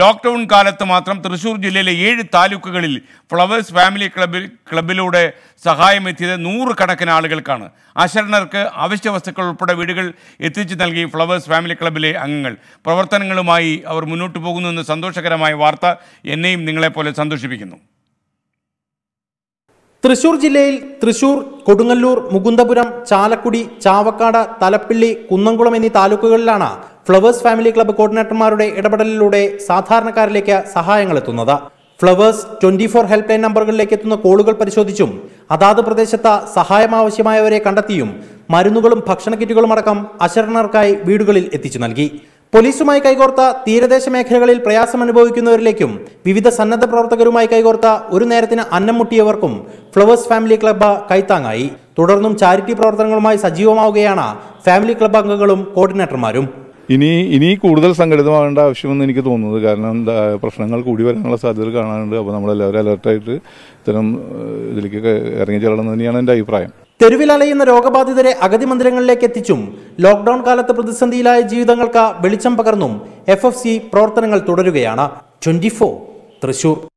lockdown കാലത്ത് മാത്രം തൃശൂർ ജില്ലയിലെ ഏഴ് താലൂക്കുകളിൽ ഫ്ലവേഴ്സ് ഫാമിലി ക്ലബിൽ ക്ലബിലൂടെ സഹായം നൂറുകണക്കിന് ആളുകൾക്കാണ് അശരണർക്ക് ആവശ്യ വസ്തുക്കൾ ഉൾപ്പെടെ വീടുകൾ എത്തിച്ചു നൽകി ഫ്ലവേഴ്സ് ഫാമിലി ക്ലബിലെ അംഗങ്ങൾ പ്രവർത്തനങ്ങളുമായി അവർ മുന്നോട്ട് പോകുന്നു സന്തോഷകരമായ വാർത്ത എന്നെയും നിങ്ങളെപ്പോലെ സന്തോഷിപ്പിക്കുന്നു തൃശൂർ ജില്ലയിൽ തൃശൂർ കൊടുങ്ങല്ലൂർ മുകുന്ദപുരം ചാലക്കുടി ചാവക്കാട് തലപ്പിള്ളി കുന്നംകുളം എന്നീ താലൂക്കുകളിലാണ് ഫ്ലവേഴ്സ് ഫാമിലി ക്ലബ്ബ് കോർഡിനേറ്റർമാരുടെ ഇടപെടലിലൂടെ സാധാരണക്കാരിലേക്ക് സഹായങ്ങൾ എത്തുന്നത് Flowers twenty four helpline നമ്പറുകളിലേക്ക് എത്തുന്ന കോളുകൾ പരിശോധിച്ചും അതാത് പ്രദേശത്ത് സഹായം ആവശ്യമായവരെ കണ്ടെത്തിയും മരുന്നുകളും ഭക്ഷണ കിറ്റുകളും അടക്കം അശരണർക്കായി വീടുകളിൽ എത്തിച്ചു നൽകി പോലീസുമായി കൈകോർത്ത തീരദേശ മേഖലകളിൽ പ്രയാസം അനുഭവിക്കുന്നവരിലേക്കും വിവിധ സന്നദ്ധ പ്രവർത്തകരുമായി കൈകോർത്ത ഒരു നേരത്തിന് അന്നം മുട്ടിയവർക്കും ഫ്ലവേഴ്സ് ഫാമിലി ക്ലബ്ബ് കൈത്താങ്ങായി തുടർന്നും ചാരിറ്റി പ്രവർത്തനങ്ങളുമായി സജീവമാവുകയാണ് ഫാമിലി ക്ലബ്ബ് അംഗങ്ങളും കോർഡിനേറ്റർമാരും ഇനി ഇനി കൂടുതൽ സംഘടിതമാകേണ്ട ആവശ്യമെന്ന് എനിക്ക് തോന്നുന്നത് കാരണം എന്താ പ്രശ്നങ്ങൾ കൂടി വരാനുള്ള സാധ്യതകൾ കാണാനുണ്ട് അപ്പോൾ നമ്മളെല്ലാവരും അലർട്ടായിട്ട് ഇത്തരം ഇതിലേക്ക് ഇറങ്ങി ചെല്ലണം തന്നെയാണ് എൻ്റെ അഭിപ്രായം തെരുവിലലയുന്ന രോഗബാധിതരെ അഗതി മന്ദിരങ്ങളിലേക്ക് എത്തിച്ചും ലോക്ഡൌൺ കാലത്ത് പ്രതിസന്ധിയിലായ ജീവിതങ്ങൾക്ക് വെളിച്ചം പകർന്നും എഫ് പ്രവർത്തനങ്ങൾ തുടരുകയാണ് ട്വന്റി തൃശൂർ